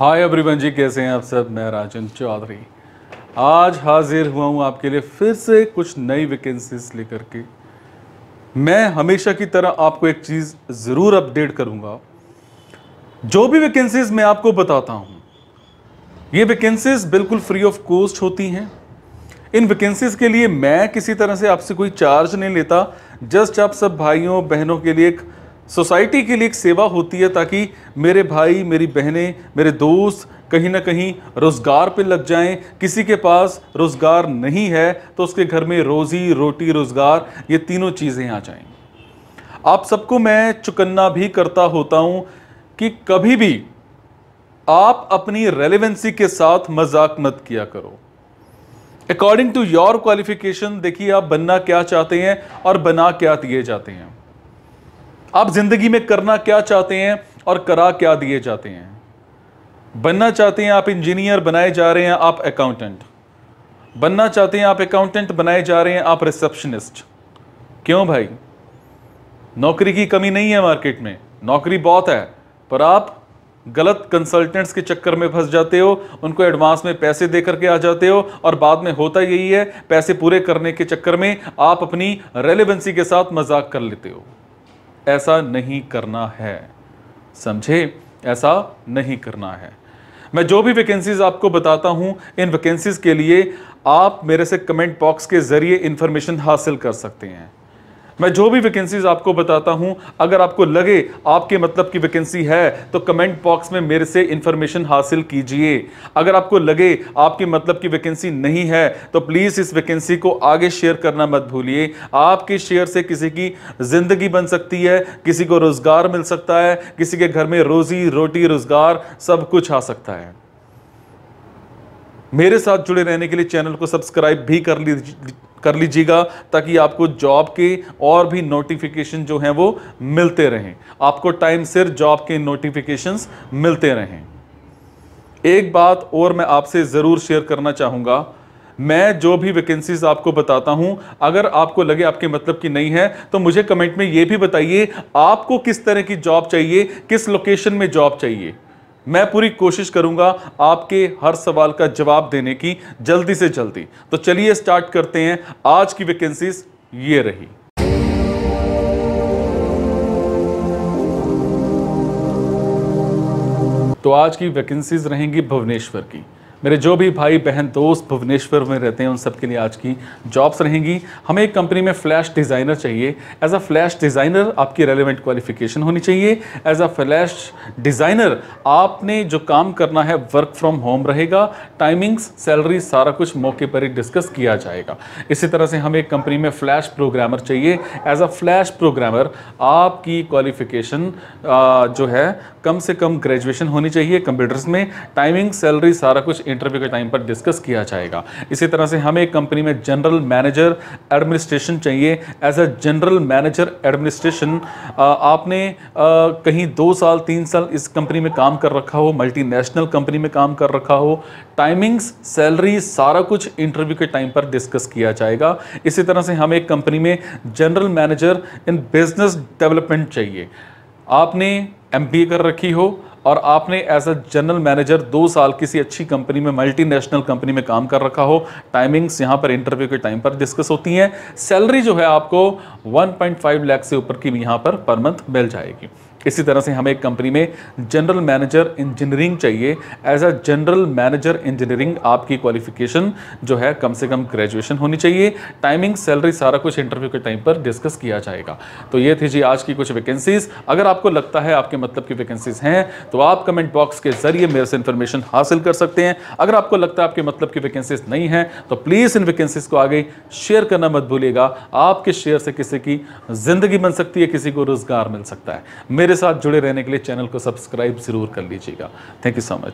हाय अब्रीबन जी कैसे हैं आप सब मैं राजन चौधरी आज हाजिर हुआ हूं आपके लिए फिर से कुछ नई वैकेंसीज लेकर के मैं हमेशा की तरह आपको एक चीज़ ज़रूर अपडेट करूंगा जो भी वैकेंसीज मैं आपको बताता हूं ये वैकेंसीज बिल्कुल फ्री ऑफ कॉस्ट होती हैं इन वैकेंसीज के लिए मैं किसी तरह से आपसे कोई चार्ज नहीं लेता जस्ट आप सब भाइयों बहनों के लिए एक सोसाइटी के लिए एक सेवा होती है ताकि मेरे भाई मेरी बहनें मेरे दोस्त कहीं ना कहीं रोज़गार पे लग जाएं किसी के पास रोज़गार नहीं है तो उसके घर में रोज़ी रोटी रोज़गार ये तीनों चीज़ें आ जाएं आप सबको मैं चुकन्ना भी करता होता हूँ कि कभी भी आप अपनी रेलिवेंसी के साथ मजाक मत किया करो अकॉर्डिंग टू योर क्वालिफिकेशन देखिए आप बनना क्या चाहते हैं और बना क्या दिए जाते हैं आप जिंदगी में करना क्या चाहते हैं और करा क्या दिए जाते हैं बनना चाहते हैं आप इंजीनियर बनाए जा रहे हैं आप अकाउंटेंट बनना चाहते हैं आप अकाउंटेंट बनाए जा रहे हैं आप रिसेप्शनिस्ट क्यों भाई नौकरी की कमी नहीं है मार्केट में नौकरी बहुत है पर आप गलत कंसल्टेंट्स के चक्कर में फंस जाते हो उनको एडवांस में पैसे दे करके आ जाते हो और बाद में होता यही है पैसे पूरे करने के चक्कर में आप अपनी रेलिवेंसी के साथ मजाक कर लेते हो ऐसा नहीं करना है समझे ऐसा नहीं करना है मैं जो भी वैकेंसीज आपको बताता हूं इन वैकेंसीज के लिए आप मेरे से कमेंट बॉक्स के जरिए इंफॉर्मेशन हासिल कर सकते हैं मैं जो भी वैकेंसीज आपको बताता हूं अगर आपको लगे आपके मतलब की वैकेंसी है तो कमेंट बॉक्स में मेरे से इंफॉर्मेशन हासिल कीजिए अगर आपको लगे आपके मतलब की वैकेंसी नहीं है तो प्लीज़ इस वैकेंसी को आगे शेयर करना मत भूलिए आपके शेयर से किसी की ज़िंदगी बन सकती है किसी को रोज़गार मिल सकता है किसी के घर में रोज़ी रोटी रोज़गार सब कुछ आ सकता है मेरे साथ जुड़े रहने के लिए चैनल को सब्सक्राइब भी कर ली कर लीजिएगा ताकि आपको जॉब के और भी नोटिफिकेशन जो हैं वो मिलते रहें आपको टाइम सिर जॉब के नोटिफिकेशंस मिलते रहें एक बात और मैं आपसे ज़रूर शेयर करना चाहूँगा मैं जो भी वैकेंसीज आपको बताता हूं अगर आपको लगे आपके मतलब की नहीं है तो मुझे कमेंट में ये भी बताइए आपको किस तरह की जॉब चाहिए किस लोकेशन में जॉब चाहिए मैं पूरी कोशिश करूंगा आपके हर सवाल का जवाब देने की जल्दी से जल्दी तो चलिए स्टार्ट करते हैं आज की वैकेंसीज ये रही तो आज की वैकेंसीज रहेंगी भुवनेश्वर की मेरे जो भी भाई बहन दोस्त भुवनेश्वर में रहते हैं उन सब के लिए आज की जॉब्स रहेंगी हमें एक कंपनी में फ्लैश डिज़ाइनर चाहिए एज अ फ्लैश डिज़ाइनर आपकी रेलिवेंट क्वालिफिकेशन होनी चाहिए एज अ फ्लैश डिज़ाइनर आपने जो काम करना है वर्क फ्रॉम होम रहेगा टाइमिंग्स सैलरी सारा कुछ मौके पर ही डिस्कस किया जाएगा इसी तरह से हमें एक कंपनी में फ्लैश प्रोग्रामर चाहिए एज अ फ्लैश प्रोग्रामर आपकी क्वालिफिकेशन जो है कम से कम ग्रेजुएशन होनी चाहिए कंप्यूटर्स में टाइमिंग सैलरी सारा कुछ इंटरव्यू के टाइम पर डिस्कस किया जाएगा इसी तरह से हमें एक कंपनी में जनरल मैनेजर एडमिनिस्ट्रेशन चाहिए as a general manager administration आपने कहीं दो साल तीन साल इस कंपनी में काम कर रखा हो मल्टीनेशनल कंपनी में काम कर रखा हो टाइमिंग्स सैलरी सारा कुछ इंटरव्यू के टाइम पर डिस्कस किया जाएगा इसी तरह से हमें एक कंपनी में general manager in business development चाहिए आपने एम कर रखी हो और आपने एज अ जनरल मैनेजर दो साल किसी अच्छी कंपनी में मल्टीनेशनल कंपनी में काम कर रखा हो टाइमिंग्स यहाँ पर इंटरव्यू के टाइम पर डिस्कस होती हैं सैलरी जो है आपको 1.5 लाख से ऊपर की यहाँ पर पर मंथ मिल जाएगी इसी तरह से हमें एक कंपनी में जनरल मैनेजर इंजीनियरिंग चाहिए as a general manager engineering आपकी क्वालिफिकेशन जो है कम से कम ग्रेजुएशन होनी चाहिए टाइमिंग सैलरी सारा कुछ इंटरव्यू के टाइम पर डिस्कस किया जाएगा तो ये थी जी आज की कुछ वैकेंसीज अगर आपको लगता है आपके मतलब की वैकेंसीज हैं तो आप कमेंट बॉक्स के जरिए मेरे से इंफॉर्मेशन हासिल कर सकते हैं अगर आपको लगता है आपके मतलब की वैकेंसीज नहीं है तो प्लीज़ इन वैकेंसीज को आगे शेयर करना मत भूलिएगा आपके शेयर से किसी की ज़िंदगी बन सकती है किसी को रोज़गार मिल सकता है मेरे साथ जुड़े रहने के लिए चैनल को सब्सक्राइब ज़रूर कर लीजिएगा थैंक यू सो मच